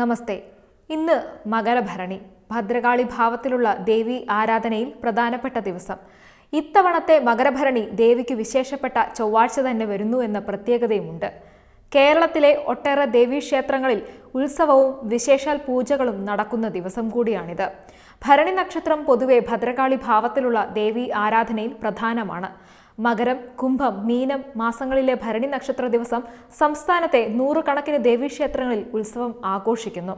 നമസ്തേ ഇന്ന് മകരഭരണി ഭദ്രകാളി ഭാവത്തിലുള്ള ദേവി ആരാധനയിൽ പ്രധാനപ്പെട്ട ദിവസം ഇത്തവണത്തെ മകരഭരണി ദേവിക്ക് വിശേഷപ്പെട്ട ചൊവ്വാഴ്ച തന്നെ വരുന്നു എന്ന പ്രത്യേകതയുമുണ്ട് കേരളത്തിലെ ഒട്ടേറെ ദേവീക്ഷേത്രങ്ങളിൽ ഉത്സവവും വിശേഷാൽ പൂജകളും നടക്കുന്ന ദിവസം കൂടിയാണിത് ഭരണി നക്ഷത്രം പൊതുവെ ഭദ്രകാളി ഭാവത്തിലുള്ള ദേവി ആരാധനയിൽ പ്രധാനമാണ് മകരം കുംഭം മീനം മാസങ്ങളിലെ ഭരണി നക്ഷത്ര ദിവസം സംസ്ഥാനത്തെ നൂറുകണക്കിന് ദേവീക്ഷേത്രങ്ങളിൽ ഉത്സവം ആഘോഷിക്കുന്നു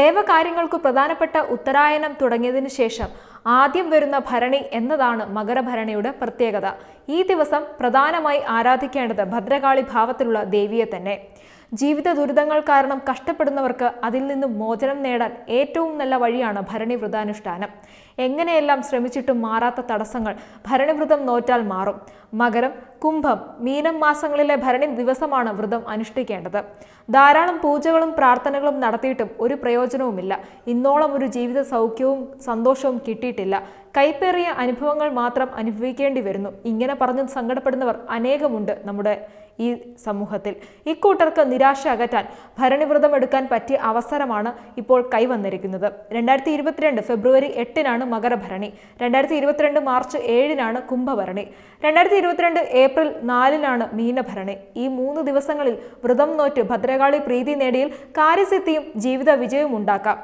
ദേവകാര്യങ്ങൾക്ക് പ്രധാനപ്പെട്ട ഉത്തരായനം തുടങ്ങിയതിനു ശേഷം ആദ്യം വരുന്ന ഭരണി എന്നതാണ് മകരഭരണിയുടെ പ്രത്യേകത ഈ ദിവസം പ്രധാനമായി ആരാധിക്കേണ്ടത് ഭദ്രകാളി ഭാവത്തിലുള്ള ദേവിയെ തന്നെ ജീവിത ദുരിതങ്ങൾ കാരണം കഷ്ടപ്പെടുന്നവർക്ക് അതിൽ നിന്നും മോചനം നേടാൻ ഏറ്റവും നല്ല വഴിയാണ് ഭരണി വ്രതാനുഷ്ഠാനം എങ്ങനെയെല്ലാം ശ്രമിച്ചിട്ടും മാറാത്ത തടസ്സങ്ങൾ ഭരണിവ്രതം നോറ്റാൽ മാറും മകരം കുംഭം മീനം മാസങ്ങളിലെ ഭരണി ദിവസമാണ് വ്രതം അനുഷ്ഠിക്കേണ്ടത് ധാരാളം പൂജകളും പ്രാർത്ഥനകളും നടത്തിയിട്ടും ഒരു പ്രയോജനവുമില്ല ഇന്നോളം ഒരു ജീവിത സൗഖ്യവും സന്തോഷവും കിട്ടിയിട്ടില്ല കൈപ്പേറിയ അനുഭവങ്ങൾ മാത്രം അനുഭവിക്കേണ്ടി വരുന്നു ഇങ്ങനെ പറഞ്ഞു സങ്കടപ്പെടുന്നവർ അനേകമുണ്ട് നമ്മുടെ ഈ സമൂഹത്തിൽ ഇക്കൂട്ടർക്ക് നിരാശ അകറ്റാൻ ഭരണിവ്രതം എടുക്കാൻ പറ്റിയ അവസരമാണ് ഇപ്പോൾ കൈവന്നിരിക്കുന്നത് രണ്ടായിരത്തി ഇരുപത്തിരണ്ട് ഫെബ്രുവരി എട്ടിനാണ് മകരഭരണി രണ്ടായിരത്തി ഇരുപത്തിരണ്ട് മാർച്ച് ഏഴിനാണ് കുംഭഭരണി രണ്ടായിരത്തി ഇരുപത്തിരണ്ട് ഏപ്രിൽ നാലിനാണ് മീനഭരണി ഈ മൂന്ന് ദിവസങ്ങളിൽ വ്രതം നോറ്റ് ഭദ്രകാളി പ്രീതി നേടിയിൽ കാര്യസിദ്ധിയും ജീവിത വിജയവും ഉണ്ടാക്കാം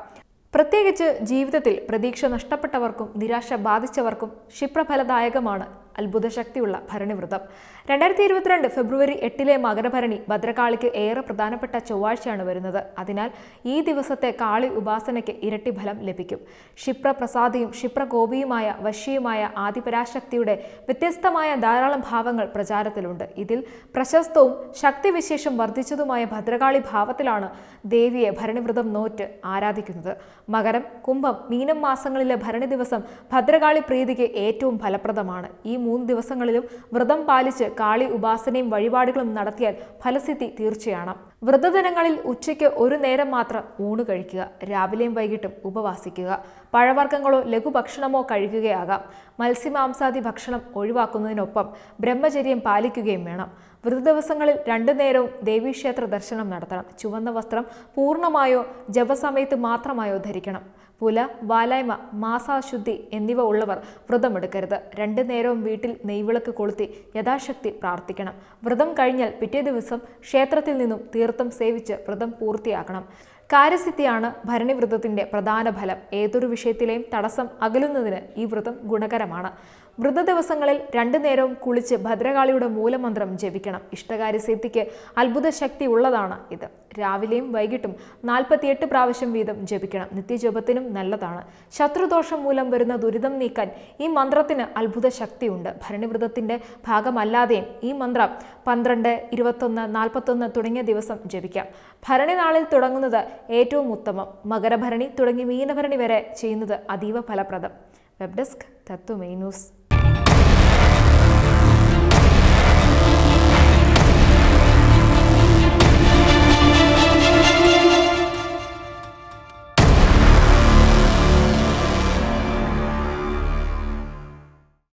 പ്രത്യേകിച്ച് ജീവിതത്തിൽ പ്രതീക്ഷ നഷ്ടപ്പെട്ടവർക്കും നിരാശ ബാധിച്ചവർക്കും ക്ഷിപ്രഫലദായകമാണ് അത്ഭുതശക്തിയുള്ള ഭരണിവൃതം രണ്ടായിരത്തി ഇരുപത്തിരണ്ട് ഫെബ്രുവരി എട്ടിലെ മകരഭരണി ഭദ്രകാളിക്ക് ഏറെ പ്രധാനപ്പെട്ട ചൊവ്വാഴ്ചയാണ് വരുന്നത് അതിനാൽ ഈ ദിവസത്തെ കാളി ഉപാസനയ്ക്ക് ഇരട്ടി ഫലം ലഭിക്കും ക്ഷിപ്രപ്രസാദിയും ക്ഷിപ്രഗോപിയുമായ വശ്യയുമായ ആദിപരാശക്തിയുടെ വ്യത്യസ്തമായ ധാരാളം ഭാവങ്ങൾ പ്രചാരത്തിലുണ്ട് ഇതിൽ പ്രശസ്തവും ശക്തിവിശേഷം വർദ്ധിച്ചതുമായ ഭദ്രകാളി ഭാവത്തിലാണ് ദേവിയെ ഭരണിവൃതം നോറ്റ് ആരാധിക്കുന്നത് മകരം കുംഭം മീനം മാസങ്ങളിലെ ഭരണി ദിവസം ഭദ്രകാളി പ്രീതിക്ക് ഏറ്റവും ഫലപ്രദമാണ് ഈ മൂന്ന് ദിവസങ്ങളിലും വ്രതം പാലിച്ച് കാളി ഉപാസനയും വഴിപാടുകളും നടത്തിയാൽ ഫലസിദ്ധി തീർച്ചയാണ് വ്രതദിനങ്ങളിൽ ഉച്ചയ്ക്ക് ഒരു നേരം മാത്രം ഊണ് കഴിക്കുക രാവിലെയും വൈകിട്ടും ഉപവാസിക്കുക പഴവർഗ്ഗങ്ങളോ ലഘുഭക്ഷണമോ കഴിക്കുകയാകാം മത്സ്യമാംസാദി ഭക്ഷണം ഒഴിവാക്കുന്നതിനൊപ്പം ബ്രഹ്മചര്യം പാലിക്കുകയും വേണം വ്രതദിവസങ്ങളിൽ രണ്ടു നേരവും ദേവീക്ഷേത്ര ദർശനം നടത്തണം ചുവന്ന വസ്ത്രം പൂർണ്ണമായോ ജപസമയത്ത് മാത്രമായോ ധരിക്കണം പുല വാലായ്മ മാസാശുദ്ധി എന്നിവ ഉള്ളവർ വ്രതമെടുക്കരുത് രണ്ടു നേരവും വീട്ടിൽ നെയ്വിളക്ക് കൊളുത്തി യഥാശക്തി പ്രാർത്ഥിക്കണം വ്രതം കഴിഞ്ഞാൽ പിറ്റേ ദിവസം ക്ഷേത്രത്തിൽ നിന്നും തീർ തീർത്ഥം സേവിച്ച് വ്രതം പൂർത്തിയാക്കണം കാര്യസിദ്ധിയാണ് ഭരണിവ്രതത്തിൻ്റെ പ്രധാന ഫലം ഏതൊരു വിഷയത്തിലെയും തടസ്സം അകലുന്നതിന് ഈ വ്രതം ഗുണകരമാണ് വ്രത ദിവസങ്ങളിൽ രണ്ടു നേരവും കുളിച്ച് ഭദ്രകാളിയുടെ മൂലമന്ത്രം ജപിക്കണം ഇഷ്ടകാര്യസിദ്ധിക്ക് അത്ഭുത ശക്തി ഉള്ളതാണ് ഇത് രാവിലെയും വൈകിട്ടും നാൽപ്പത്തിയെട്ട് പ്രാവശ്യം വീതം ജപിക്കണം നിത്യജപത്തിനും നല്ലതാണ് ശത്രുദോഷം മൂലം വരുന്ന ദുരിതം നീക്കാൻ ഈ മന്ത്രത്തിന് അത്ഭുത ശക്തിയുണ്ട് ഭരണിവ്രതത്തിൻ്റെ ഭാഗമല്ലാതെയും ഈ മന്ത്രം പന്ത്രണ്ട് ഇരുപത്തൊന്ന് നാൽപ്പത്തൊന്ന് തുടങ്ങിയ ദിവസം ജപിക്കാം ഭരണി നാളിൽ തുടങ്ങുന്നത് ഏറ്റവും ഉത്തമം മകരഭരണി തുടങ്ങി മീനഭരണി വരെ ചെയ്യുന്നത് അതീവ ഫലപ്രദം വെബ് ഡെസ്ക് ന്യൂസ്